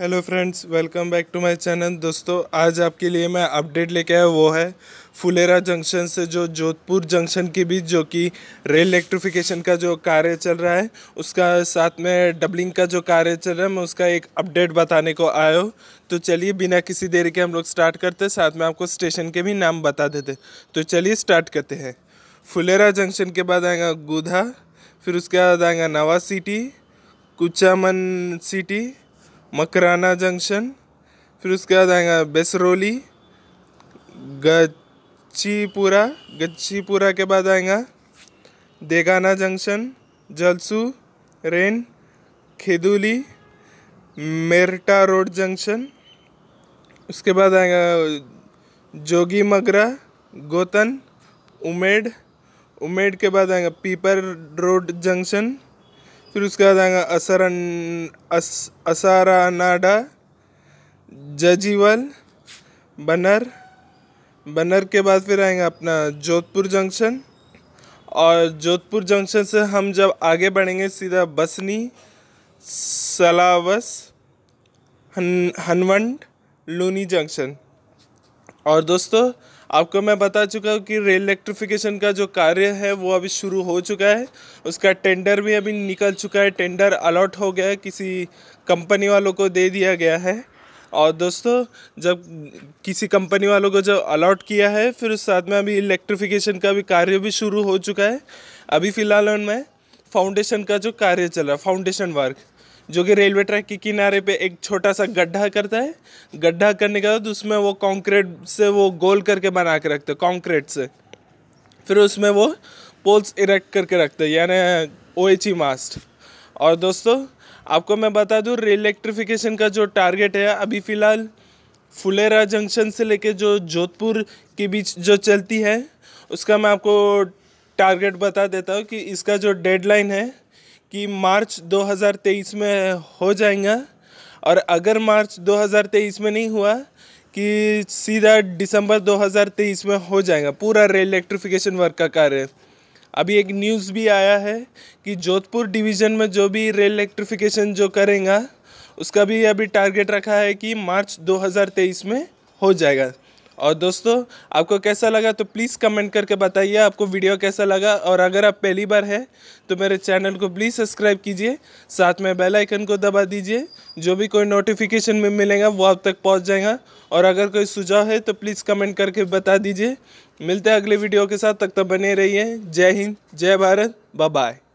hello friends welcome back to my channel दोस्तों आज आपके लिए मैं अपडेट लेके आया वो है फुलेरा जंक्शन से जो जोधपुर जंक्शन के बीच जो कि रेल इलेक्ट्रिफिकेशन का जो कार्य चल रहा है उसका साथ में डबलिंग का जो कार्य चल रहा है मैं उसका एक अपडेट बताने को आया तो चलिए बिना किसी देरी के हम लोग स्टार्ट करते साथ में आपको स्टेशन के भी नाम बता देते तो चलिए स्टार्ट करते हैं फुलेरा जंक्शन के बाद आएगा गुधा फिर उसके बाद आएगा Nawa city Kuchaman city Makrana junction फिर उसके बाद आएगा बेसरोली गच्चीपुरा गच्चीपुरा के बाद आएगा देगाना जंक्शन जलसू रेन खेदुली मेरटा रोड जंक्शन उसके बाद आएगा जोगी मगरा गोतन उमेड उमेड के बाद आएगा पीपर रोड जंक्शन फिर उसके बाद आएगा असरन अस असारानाडा जजीवल बनर बनर के बाद फिर आएंगे अपना जोधपुर जंक्शन और जोधपुर जंक्शन से हम जब आगे बढ़ेंगे सीधा बसनी सलावस हन हनवंड लूनी जंक्शन और दोस्तों आपको मैं बता चुका हूँ कि रेल इलेक्ट्रिफिकेशन का जो कार्य है वो अभी शुरू हो चुका है उसका टेंडर भी अभी निकल चुका है टेंडर अलॉट हो गया है किसी कंपनी वालों को दे दिया गया है और दोस्तों जब किसी कंपनी वालों को जब अलॉट किया है फिर उस साथ में अभी इलेक्ट्रिफिकेशन का भी कार्य भी शुरू हो चुका है अभी फ़िलहाल उनमें फाउंडेशन का जो कार्य चल रहा है फाउंडेशन वर्क जो कि रेलवे ट्रैक के किनारे पे एक छोटा सा गड्ढा करता है गड्ढा करने के बाद उसमें वो कंक्रीट से वो गोल करके बना के रखते कंक्रीट से फिर उसमें वो पोल्स इरेक्ट करके रखते यानी ओ एच ई मास्ट और दोस्तों आपको मैं बता दूँ रेल इलेक्ट्रिफिकेशन का जो टारगेट है अभी फ़िलहाल फुलेरा जंक्शन से लेके जो जोधपुर के बीच जो चलती है उसका मैं आपको टारगेट बता देता हूँ कि इसका जो डेडलाइन है कि मार्च 2023 में हो जाएगा और अगर मार्च 2023 में नहीं हुआ कि सीधा दिसंबर 2023 में हो जाएगा पूरा रेल इलेक्ट्रिफिकेशन वर्क का कार्य अभी एक न्यूज़ भी आया है कि जोधपुर डिवीज़न में जो भी रेल इलेक्ट्रिफिकेशन जो करेंगे उसका भी अभी टारगेट रखा है कि मार्च 2023 में हो जाएगा और दोस्तों आपको कैसा लगा तो प्लीज़ कमेंट करके बताइए आपको वीडियो कैसा लगा और अगर आप पहली बार हैं तो मेरे चैनल को प्लीज़ सब्सक्राइब कीजिए साथ में बेल आइकन को दबा दीजिए जो भी कोई नोटिफिकेशन में मिलेगा वो आप तक पहुंच जाएगा और अगर कोई सुझाव है तो प्लीज़ कमेंट करके बता दीजिए मिलते हैं अगले वीडियो के साथ तक तो बने रहिए जय हिंद जय भारत बाय